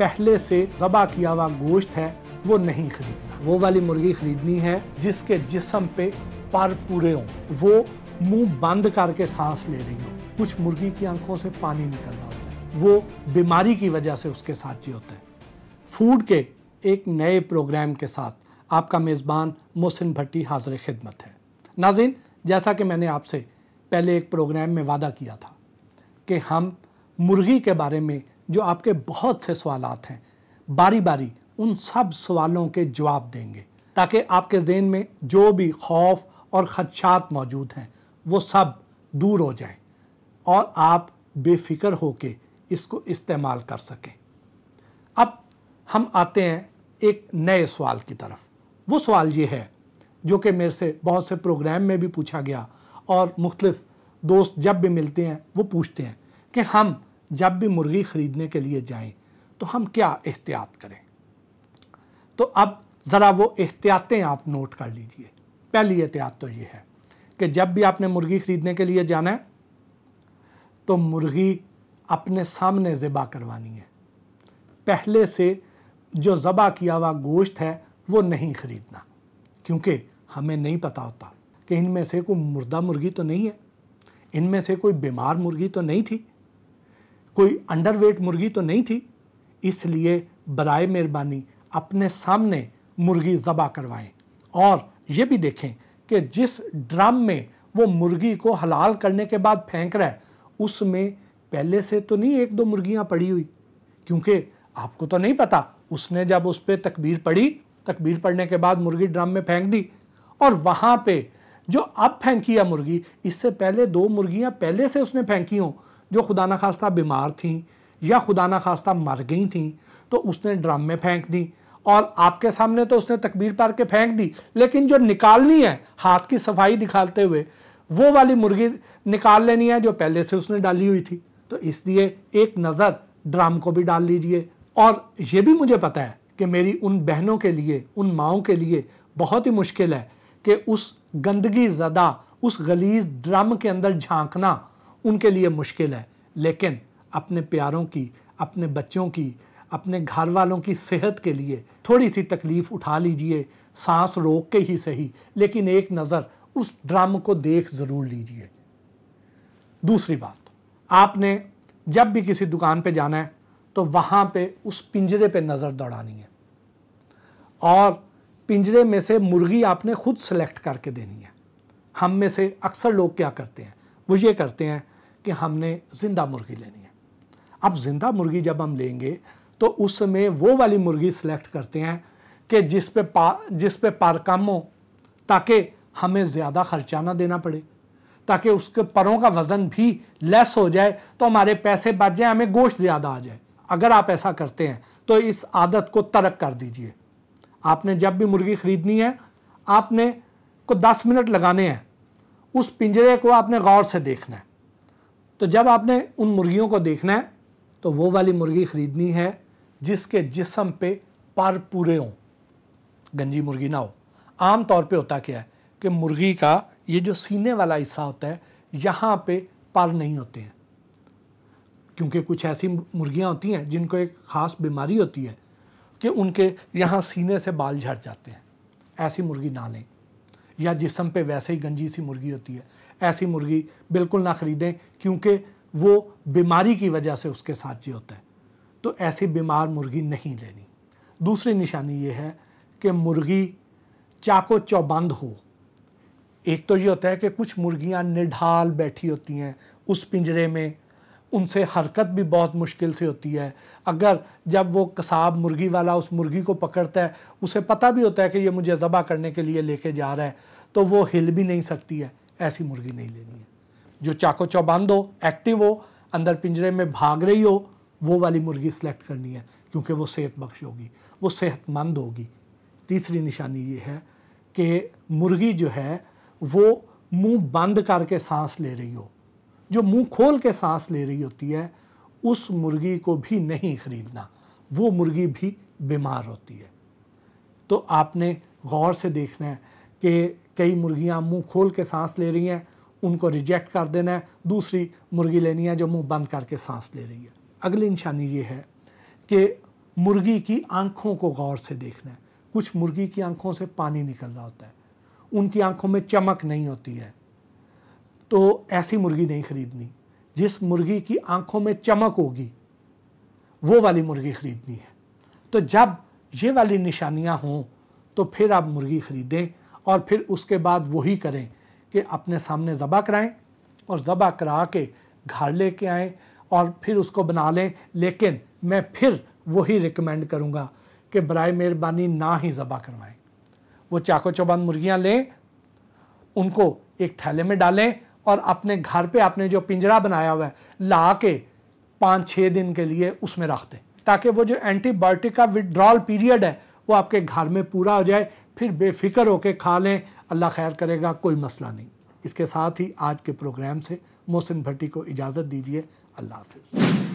पहले से जबा किया हुआ गोश्त है वो नहीं खरीदना वो वाली मुर्गी खरीदनी है जिसके जिसम पे पर पूरे हों वो मुंह बंद करके सांस ले रही हो कुछ मुर्गी की आंखों से पानी निकल रहा होता है वो बीमारी की वजह से उसके साथ जी होता है फूड के एक नए प्रोग्राम के साथ आपका मेज़बान मोहसिन भट्टी हाजिर खिदमत है नाजिन जैसा कि मैंने आपसे पहले एक प्रोग्राम में वादा किया था कि हम मुर्गी के बारे में जो आपके बहुत से सवाल हैं बारी बारी उन सब सवालों के जवाब देंगे ताकि आपके जेन में जो भी खौफ और खदशात मौजूद हैं वो सब दूर हो जाए और आप बेफिक्र होकर इसको इस्तेमाल कर सकें अब हम आते हैं एक नए सवाल की तरफ वो सवाल ये है जो कि मेरे से बहुत से प्रोग्राम में भी पूछा गया और मुख्तलिफ दोस्त जब भी मिलते हैं वो पूछते हैं कि हम जब भी मुर्गी ख़रीदने के लिए जाएं तो हम क्या एहतियात करें तो अब ज़रा वो एहतियातें आप नोट कर लीजिए पहली एहतियात तो ये है कि जब भी आपने मुर्गी ख़रीदने के लिए जाना है तो मुर्गी अपने सामने ज़बा करवानी है पहले से जो ज़बा किया हुआ गोश्त है वो नहीं ख़रीदना क्योंकि हमें नहीं पता होता कि इनमें से कोई मुर्दा मुर्गी तो नहीं है इनमें से कोई बीमार मुर्गी तो नहीं थी कोई अंडरवेट मुर्गी तो नहीं थी इसलिए बरए मेहरबानी अपने सामने मुर्गी ज़बा करवाएं और ये भी देखें कि जिस ड्रम में वो मुर्गी को हलाल करने के बाद फेंक रहा है उसमें पहले से तो नहीं एक दो मुर्गियां पड़ी हुई क्योंकि आपको तो नहीं पता उसने जब उस पर तकबीर पड़ी तकबीर पढ़ने के बाद मुर्गी ड्रम में फेंक दी और वहाँ पे जो अब फेंकी है मुर्गी इससे पहले दो मुर्गियाँ पहले से उसने फेंकी हों जो खुदा न खास्ता बीमार थी या खुदा न खास्ता मर गई थी तो उसने ड्रम में फेंक दी और आपके सामने तो उसने तकबीर पार के फेंक दी लेकिन जो निकालनी है हाथ की सफाई दिखाते हुए वो वाली मुर्गी निकाल लेनी है जो पहले से उसने डाली हुई थी तो इसलिए एक नज़र ड्राम को भी डाल लीजिए और ये भी मुझे पता है कि मेरी उन बहनों के लिए उन माओ के लिए बहुत ही मुश्किल है कि उस गंदगी ज़दा उस गलीज ड्रम के अंदर झांकना उनके लिए मुश्किल है लेकिन अपने प्यारों की अपने बच्चों की अपने घर वालों की सेहत के लिए थोड़ी सी तकलीफ़ उठा लीजिए सांस रोक के ही सही लेकिन एक नज़र उस ड्राम को देख ज़रूर लीजिए दूसरी बात आपने जब भी किसी दुकान पे जाना है तो वहाँ पे उस पिंजरे पे नज़र दौड़ानी है और पिंजरे में से मुर्गी आपने खुद सेलेक्ट करके देनी है हम में से अक्सर लोग क्या करते हैं वो ये करते हैं कि हमने ज़िंदा मुर्गी लेनी है अब ज़िंदा मुर्गी जब हम लेंगे तो उसमें वो वाली मुर्गी सिलेक्ट करते हैं कि जिस पे पा जिस पे पार कम हो ताकि हमें ज़्यादा ख़र्चा ना देना पड़े ताकि उसके परों का वज़न भी लेस हो जाए तो हमारे पैसे बच जाए हमें गोश्त ज़्यादा आ जाए अगर आप ऐसा करते हैं तो इस आदत को तर्क कर दीजिए आपने जब भी मुर्गी ख़रीदनी है आपने को दस मिनट लगाने हैं उस पिंजरे को आपने गौर से देखना है तो जब आपने उन मुर्गियों को देखना है तो वो वाली मुर्गी ख़रीदनी है जिसके जिसम पे पर पूरे हों गंजी मुर्गी ना हो आम तौर पे होता क्या है कि मुर्गी का ये जो सीने वाला हिस्सा होता है यहाँ पे पर नहीं होते हैं क्योंकि कुछ ऐसी मुर्गियाँ होती हैं जिनको एक ख़ास बीमारी होती है कि उनके यहाँ सीने से बाल झड़ जाते हैं ऐसी मुर्गी ना लें या जिसम पे वैसे ही गंजी सी मुर्गी होती है ऐसी मुर्गी बिल्कुल ना ख़रीदें क्योंकि वो बीमारी की वजह से उसके साथ जी होता है तो ऐसी बीमार मुर्गी नहीं लेनी दूसरी निशानी ये है कि मुर्गी चाको चौबंद हो एक तो ये होता है कि कुछ मुर्गियाँ निढाल बैठी होती हैं उस पिंजरे में उनसे हरकत भी बहुत मुश्किल से होती है अगर जब वो कसाब मुर्गी वाला उस मुर्गी को पकड़ता है उसे पता भी होता है कि ये मुझे ज़बा करने के लिए लेके जा रहा है तो वो हिल भी नहीं सकती है ऐसी मुर्गी नहीं लेनी है जो चाको चौबंद हो एक्टिव हो अंदर पिंजरे में भाग रही हो वो वाली मुर्गी सिलेक्ट करनी है क्योंकि वो सेहत बख्श होगी वो सेहतमंद होगी तीसरी निशानी ये है कि मुर्गी जो है वो मुंह बंद करके सांस ले रही हो जो मुंह खोल के सांस ले रही होती है उस मुर्गी को भी नहीं ख़रीदना वो मुर्गी भी बीमार होती है तो आपने गौर से देखना है कि कई मुर्गियाँ मुंह खोल के सांस ले रही हैं उनको रिजेक्ट कर देना है दूसरी मुर्गी लेनी है जो मुंह बंद करके सांस ले रही है अगली निशानी ये है कि मुर्गी की आंखों को गौर से देखना है कुछ मुर्गी की आंखों से पानी निकल रहा होता है उनकी आंखों में चमक नहीं होती है तो ऐसी मुर्गी नहीं खरीदनी जिस मुर्गी की आंखों में चमक होगी वो वाली मुर्गी खरीदनी है तो जब ये वाली निशानियाँ हों तो फिर आप मुर्गी ख़रीदें और फिर उसके बाद वही करें कि अपने सामने ज़बा कराएं और ज़बा करा के घर ले कर आएँ और फिर उसको बना लें लेकिन मैं फिर वही रिकमेंड करूँगा कि बर मेहरबानी ना ही ज़बा करवाएँ वो चाको चौबंद मुर्गियाँ लें उनको एक थैले में डालें और अपने घर पे आपने जो पिंजरा बनाया हुआ है ला के पाँच छः दिन के लिए उसमें रख दें ताकि वो जो एंटीबायोटिक का विड्रॉल पीरियड है वो आपके घर में पूरा हो जाए फिर बेफिक्र होकर खा लें अल्लाह खैर करेगा कोई मसला नहीं इसके साथ ही आज के प्रोग्राम से मोहसिन भट्टी को इजाज़त दीजिए अल्लाह हाफिज़